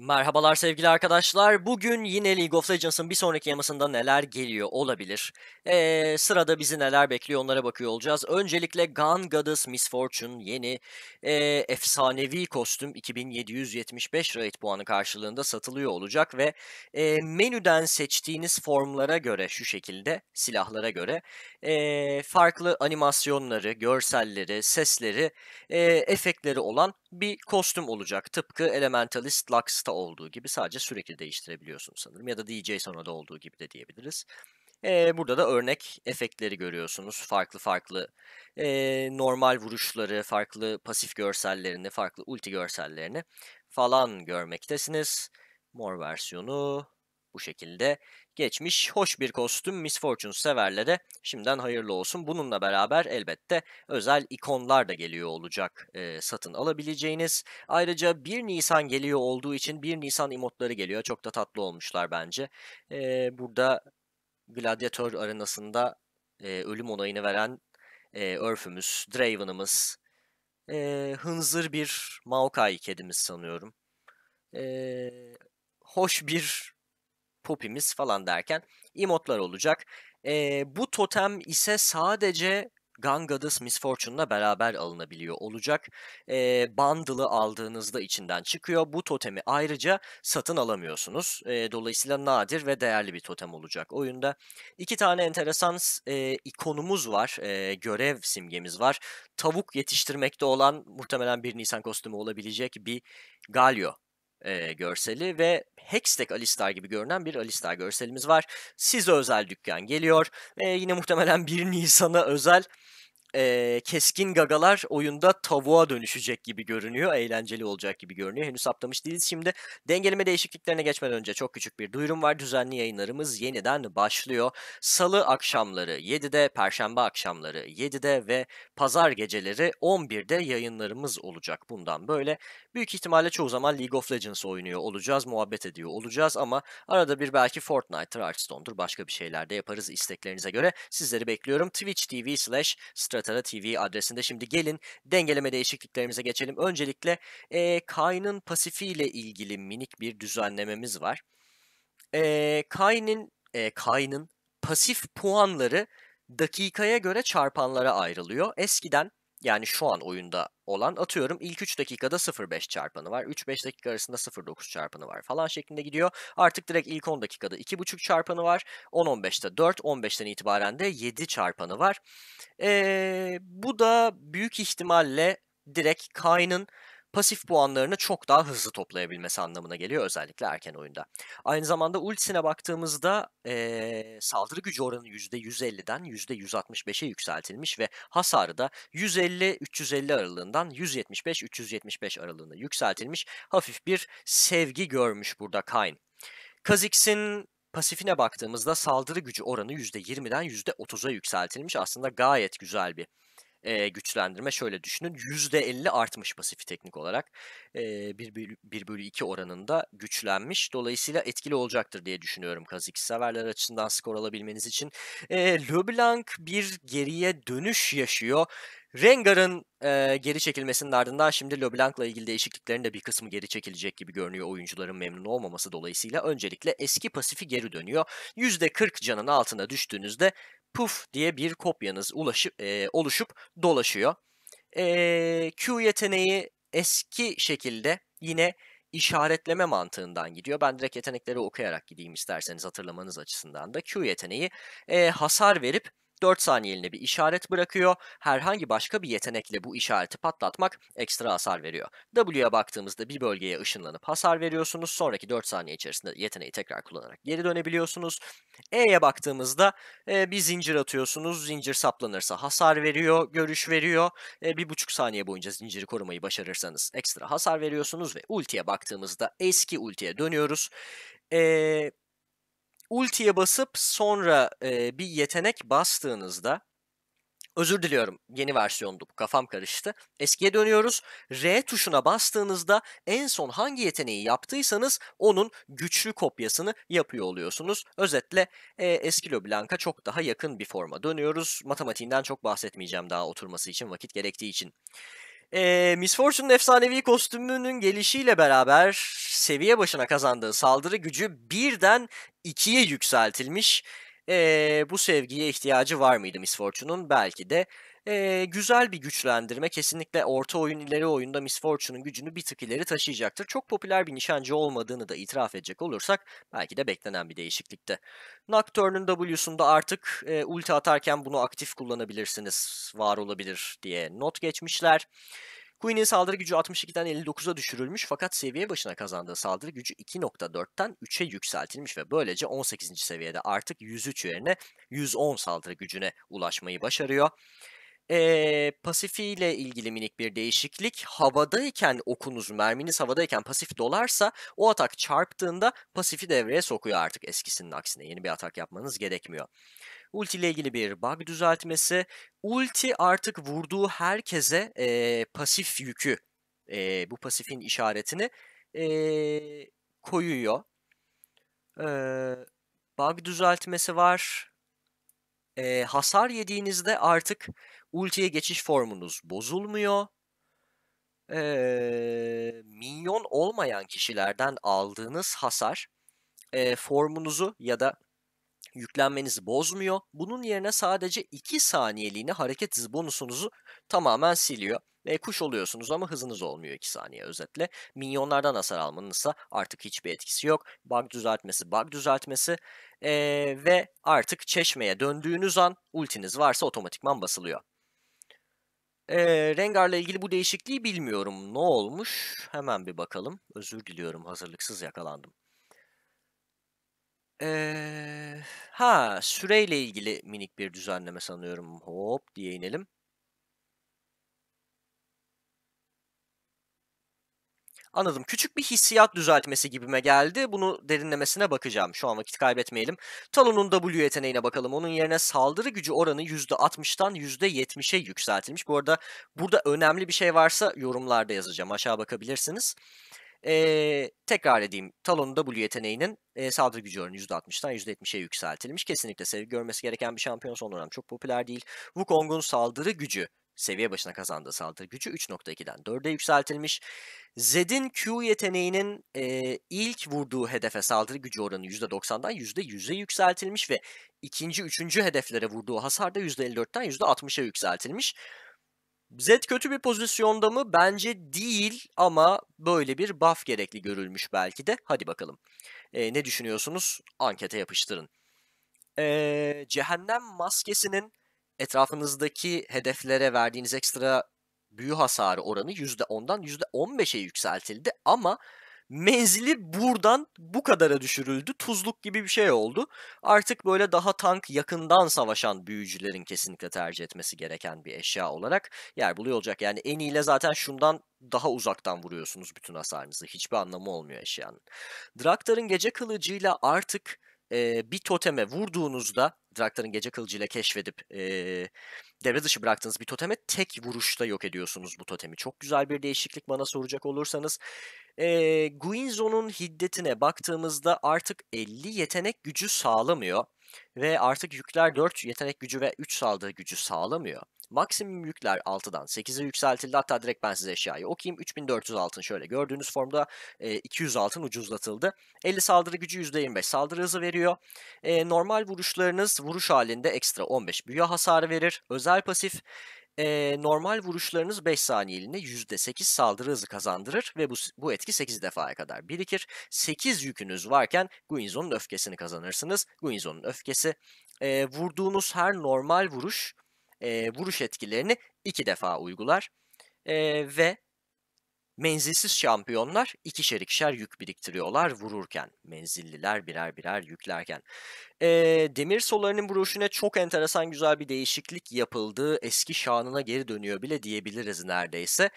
Merhabalar sevgili arkadaşlar. Bugün yine League of Legends'ın bir sonraki yamasında neler geliyor olabilir. Ee, sırada bizi neler bekliyor onlara bakıyor olacağız. Öncelikle Gun Goddess Misfortune yeni e, efsanevi kostüm 2775 raid puanı karşılığında satılıyor olacak ve e, menüden seçtiğiniz formlara göre şu şekilde silahlara göre e, farklı animasyonları, görselleri, sesleri, e, efektleri olan bir kostüm olacak. Tıpkı Elementalist Lux Linux'ta olduğu gibi sadece sürekli değiştirebiliyorsun sanırım. Ya da DJSON'da olduğu gibi de diyebiliriz. E, burada da örnek efektleri görüyorsunuz. Farklı farklı e, normal vuruşları, farklı pasif görsellerini, farklı ulti görsellerini falan görmektesiniz. Mor versiyonu bu şekilde geçmiş. Hoş bir kostüm Miss Fortune severlere şimdiden hayırlı olsun. Bununla beraber elbette özel ikonlar da geliyor olacak e, satın alabileceğiniz. Ayrıca 1 Nisan geliyor olduğu için 1 Nisan emotları geliyor. Çok da tatlı olmuşlar bence. E, burada Gladyatör arenasında e, ölüm onayını veren e, Örfümüz, Draven'ımız, e, hınzır bir Maokai kedimiz sanıyorum. E, hoş bir popimiz falan derken emotlar olacak. E, bu totem ise sadece Gun Goddess Misfortune'la beraber alınabiliyor olacak. E, bundle'ı aldığınızda içinden çıkıyor. Bu totemi ayrıca satın alamıyorsunuz. E, dolayısıyla nadir ve değerli bir totem olacak oyunda. İki tane enteresan e, ikonumuz var. E, görev simgemiz var. Tavuk yetiştirmekte olan muhtemelen bir Nisan kostümü olabilecek bir Galio e, görseli ve Hextech Alistar gibi görünen bir Alistar görselimiz var. Size özel dükkan geliyor. ve yine muhtemelen 1 Nisan'a özel e, keskin gagalar oyunda tavuğa dönüşecek gibi görünüyor. Eğlenceli olacak gibi görünüyor. Henüz saptamış değiliz. Şimdi dengeleme değişikliklerine geçmeden önce çok küçük bir duyurum var. Düzenli yayınlarımız yeniden başlıyor. Salı akşamları 7'de, perşembe akşamları 7'de ve pazar geceleri 11'de yayınlarımız olacak. Bundan böyle büyük ihtimalle çoğu zaman League of Legends oynuyor olacağız, muhabbet ediyor olacağız ama arada bir belki Fortnite'dır, Hearthstone'dur başka bir şeyler de yaparız isteklerinize göre. Sizleri bekliyorum. Twitch TV slash strateji Altara TV adresinde. Şimdi gelin dengeleme değişikliklerimize geçelim. Öncelikle e, Kain'in pasifi ile ilgili minik bir düzenlememiz var. E, Kain'in e, Kain'in pasif puanları dakikaya göre çarpanlara ayrılıyor. Eskiden yani şu an oyunda olan atıyorum ilk 3 dakikada 0.5 çarpanı var. 3-5 dakika arasında 0.9 çarpanı var falan şeklinde gidiyor. Artık direkt ilk 10 dakikada 2.5 çarpanı var. 10-15'te 4, 15'ten itibaren de 7 çarpanı var. Ee, bu da büyük ihtimalle direkt Kayn'ın pasif puanlarını çok daha hızlı toplayabilmesi anlamına geliyor özellikle erken oyunda. Aynı zamanda ultisine baktığımızda e, saldırı gücü oranı %150'den %165'e yükseltilmiş ve hasarı da 150-350 aralığından 175-375 aralığına yükseltilmiş hafif bir sevgi görmüş burada Kayn. Kazix'in pasifine baktığımızda saldırı gücü oranı %20'den %30'a yükseltilmiş. Aslında gayet güzel bir e, güçlendirme şöyle düşünün. %50 artmış pasif teknik olarak. E, 1, bölü, 1 bölü 2 oranında güçlenmiş. Dolayısıyla etkili olacaktır diye düşünüyorum kazik severler açısından skor alabilmeniz için. E, Leblanc bir geriye dönüş yaşıyor. Rengar'ın e, geri çekilmesinin ardından şimdi LeBlanc'la ilgili değişikliklerin de bir kısmı geri çekilecek gibi görünüyor oyuncuların memnun olmaması dolayısıyla. Öncelikle eski pasifi geri dönüyor. %40 canın altına düştüğünüzde puf diye bir kopyanız ulaşıp e, oluşup dolaşıyor. E, Q yeteneği eski şekilde yine işaretleme mantığından gidiyor. Ben direkt yetenekleri okuyarak gideyim isterseniz hatırlamanız açısından da. Q yeteneği e, hasar verip 4 saniyeline bir işaret bırakıyor. Herhangi başka bir yetenekle bu işareti patlatmak ekstra hasar veriyor. W'ye baktığımızda bir bölgeye ışınlanıp hasar veriyorsunuz. Sonraki 4 saniye içerisinde yeteneği tekrar kullanarak geri dönebiliyorsunuz. E'ye baktığımızda e, bir zincir atıyorsunuz. Zincir saplanırsa hasar veriyor, görüş veriyor. E, bir buçuk saniye boyunca zinciri korumayı başarırsanız ekstra hasar veriyorsunuz ve ultiye baktığımızda eski ultiye dönüyoruz. Eee ultiye basıp sonra e, bir yetenek bastığınızda Özür diliyorum yeni versiyondu bu kafam karıştı. Eskiye dönüyoruz. R tuşuna bastığınızda en son hangi yeteneği yaptıysanız onun güçlü kopyasını yapıyor oluyorsunuz. Özetle e, eski Loblanc'a çok daha yakın bir forma dönüyoruz. Matematiğinden çok bahsetmeyeceğim daha oturması için vakit gerektiği için. E, Miss Fortune'un efsanevi kostümünün gelişiyle beraber seviye başına kazandığı saldırı gücü birden ikiye yükseltilmiş. E, bu sevgiye ihtiyacı var mıydı Miss Fortune'un? Belki de e, güzel bir güçlendirme. Kesinlikle orta oyun ileri oyunda Miss Fortune'un gücünü bir tık ileri taşıyacaktır. Çok popüler bir nişancı olmadığını da itiraf edecek olursak belki de beklenen bir değişiklikte. Nocturne'un W'sunda artık e, ulti atarken bunu aktif kullanabilirsiniz, var olabilir diye not geçmişler. Queen'in saldırı gücü 62'den 59'a düşürülmüş fakat seviye başına kazandığı saldırı gücü 2.4'ten 3'e yükseltilmiş ve böylece 18. seviyede artık 103 yerine 110 saldırı gücüne ulaşmayı başarıyor. Pasifi ile ilgili minik bir değişiklik. Havadayken okunuz, merminiz havadayken pasif dolarsa o atak çarptığında pasifi devreye sokuyor artık eskisinin aksine. Yeni bir atak yapmanız gerekmiyor. Ulti ile ilgili bir bug düzeltmesi. Ulti artık vurduğu herkese eee, pasif yükü, eee, bu pasifin işaretini eee, koyuyor. Eee, bug düzeltmesi var e, hasar yediğinizde artık ultiye geçiş formunuz bozulmuyor. E, minyon olmayan kişilerden aldığınız hasar e, formunuzu ya da yüklenmenizi bozmuyor. Bunun yerine sadece 2 saniyeliğine hareket hızı bonusunuzu tamamen siliyor ve kuş oluyorsunuz ama hızınız olmuyor 2 saniye özetle. Minyonlardan hasar almanızsa artık hiçbir etkisi yok. Bug düzeltmesi, bug düzeltmesi ee, ve artık çeşmeye döndüğünüz an ultiniz varsa otomatikman basılıyor. Ee, Rengar'la ilgili bu değişikliği bilmiyorum. Ne olmuş? Hemen bir bakalım. Özür diliyorum hazırlıksız yakalandım. Ee, ha süreyle ilgili minik bir düzenleme sanıyorum. Hop diye inelim. Anladım. Küçük bir hissiyat düzeltmesi gibime geldi. Bunu derinlemesine bakacağım. Şu an vakit kaybetmeyelim. Talon'un W yeteneğine bakalım. Onun yerine saldırı gücü oranı %60'tan %70'e yükseltilmiş. Bu arada burada önemli bir şey varsa yorumlarda yazacağım. Aşağı bakabilirsiniz. Ee, tekrar edeyim. Talon'un W yeteneğinin e, saldırı gücü oranı %60'dan %70'e yükseltilmiş. Kesinlikle sevgi görmesi gereken bir şampiyon son dönem çok popüler değil. Wukong'un saldırı gücü seviye başına kazandığı saldırı gücü 3.2'den 4'e yükseltilmiş. Zed'in Q yeteneğinin e, ilk vurduğu hedefe saldırı gücü oranı %90'dan %100'e yükseltilmiş ve ikinci, üçüncü hedeflere vurduğu hasar da %54'ten %60'a yükseltilmiş. Zed kötü bir pozisyonda mı? Bence değil ama böyle bir buff gerekli görülmüş belki de. Hadi bakalım. E, ne düşünüyorsunuz? Ankete yapıştırın. E, Cehennem maskesinin etrafınızdaki hedeflere verdiğiniz ekstra büyü hasarı oranı %10'dan %15'e yükseltildi ama menzili buradan bu kadara düşürüldü. Tuzluk gibi bir şey oldu. Artık böyle daha tank yakından savaşan büyücülerin kesinlikle tercih etmesi gereken bir eşya olarak yer buluyor olacak. Yani en iyiyle zaten şundan daha uzaktan vuruyorsunuz bütün hasarınızı. Hiçbir anlamı olmuyor eşyanın. Draktar'ın gece kılıcıyla artık e, bir toteme vurduğunuzda Draktar'ın gece kılıcıyla keşfedip e, devre dışı bıraktığınız bir toteme tek vuruşta yok ediyorsunuz bu totemi. Çok güzel bir değişiklik bana soracak olursanız. E, Guinzo'nun hiddetine baktığımızda artık 50 yetenek gücü sağlamıyor. Ve artık yükler 4 yetenek gücü ve 3 saldırı gücü sağlamıyor. Maksimum yükler 6'dan 8'e yükseltildi. Hatta direkt ben size eşyayı okuyayım. 3400 altın şöyle gördüğünüz formda e, 200 altın ucuzlatıldı. 50 saldırı gücü %25 saldırı hızı veriyor. E, normal vuruşlarınız vuruş halinde ekstra 15 büyü hasarı verir. Özel pasif e, normal vuruşlarınız 5 saniyeliğine %8 saldırı hızı kazandırır ve bu, bu etki 8 defaya kadar birikir. 8 yükünüz varken Guinzo'nun öfkesini kazanırsınız. Guinzo'nun öfkesi e, vurduğunuz her normal vuruş e, vuruş etkilerini 2 defa uygular. E, ve Menzilsiz şampiyonlar ikişer ikişer yük biriktiriyorlar vururken. Menzilliler birer birer yüklerken. E, Demir Solar'ın broşüne çok enteresan güzel bir değişiklik yapıldığı eski şanına geri dönüyor bile diyebiliriz neredeyse.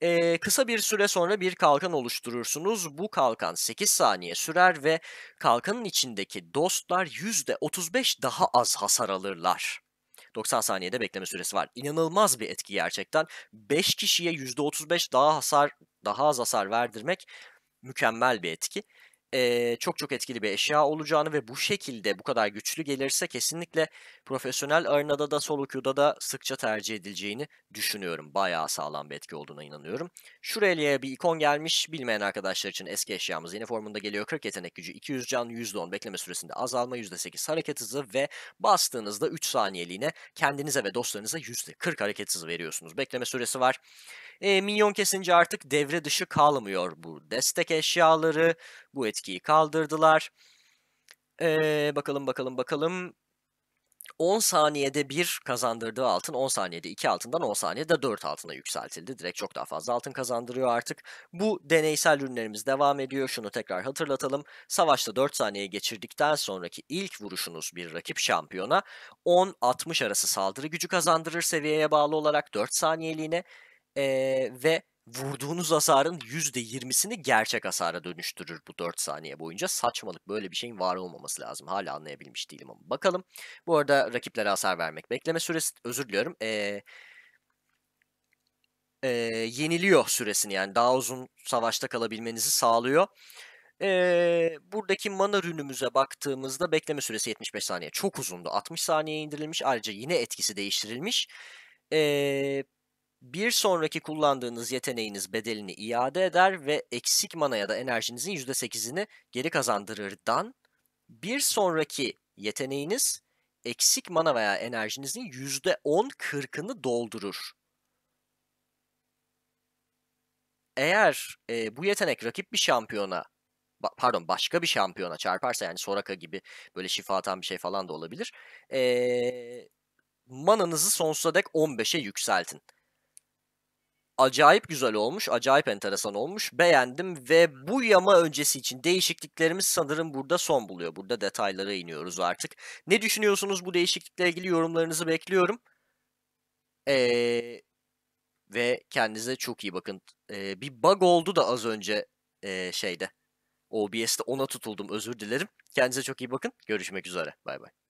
E, kısa bir süre sonra bir kalkan oluşturursunuz. Bu kalkan 8 saniye sürer ve kalkanın içindeki dostlar %35 daha az hasar alırlar. 90 saniyede bekleme süresi var. İnanılmaz bir etki gerçekten. 5 kişiye %35 daha hasar daha az hasar verdirmek mükemmel bir etki e, çok çok etkili bir eşya olacağını ve bu şekilde bu kadar güçlü gelirse kesinlikle profesyonel arenada da solo queue'da da sıkça tercih edileceğini düşünüyorum. Bayağı sağlam bir etki olduğuna inanıyorum. Şuraya bir ikon gelmiş. Bilmeyen arkadaşlar için eski eşyamız yeni formunda geliyor. 40 yetenek gücü, 200 can, %10 bekleme süresinde azalma, %8 hareket hızı ve bastığınızda 3 saniyeliğine kendinize ve dostlarınıza %40 hareket hızı veriyorsunuz. Bekleme süresi var. E, minyon kesince artık devre dışı kalmıyor bu destek eşyaları. Bu etkiyi kaldırdılar. E, bakalım bakalım bakalım. 10 saniyede bir kazandırdığı altın 10 saniyede 2 altından 10 saniyede 4 altına yükseltildi. Direkt çok daha fazla altın kazandırıyor artık. Bu deneysel ürünlerimiz devam ediyor. Şunu tekrar hatırlatalım. Savaşta 4 saniye geçirdikten sonraki ilk vuruşunuz bir rakip şampiyona 10-60 arası saldırı gücü kazandırır seviyeye bağlı olarak 4 saniyeliğine ee, ve vurduğunuz hasarın %20'sini gerçek hasara dönüştürür bu 4 saniye boyunca. Saçmalık böyle bir şeyin var olmaması lazım. Hala anlayabilmiş değilim ama bakalım. Bu arada rakiplere hasar vermek bekleme süresi özür diliyorum. Ee, e, yeniliyor süresini yani daha uzun savaşta kalabilmenizi sağlıyor. Ee, buradaki mana rünümüze baktığımızda bekleme süresi 75 saniye. Çok uzundu. 60 saniye indirilmiş. Ayrıca yine etkisi değiştirilmiş. Ee, bir sonraki kullandığınız yeteneğiniz bedelini iade eder ve eksik mana ya da enerjinizin %8'ini geri kazandırırdan bir sonraki yeteneğiniz eksik mana veya enerjinizin %10 40'ını doldurur. Eğer e, bu yetenek rakip bir şampiyona pardon başka bir şampiyona çarparsa yani Soraka gibi böyle şifa atan bir şey falan da olabilir. E, mananızı sonsuza dek 15'e yükseltin acayip güzel olmuş, acayip enteresan olmuş. Beğendim ve bu yama öncesi için değişikliklerimiz sanırım burada son buluyor. Burada detaylara iniyoruz artık. Ne düşünüyorsunuz bu değişiklikle ilgili yorumlarınızı bekliyorum. Ee, ve kendinize çok iyi bakın. Ee, bir bug oldu da az önce e, şeyde. OBS'te ona tutuldum özür dilerim. Kendinize çok iyi bakın. Görüşmek üzere. Bay bay.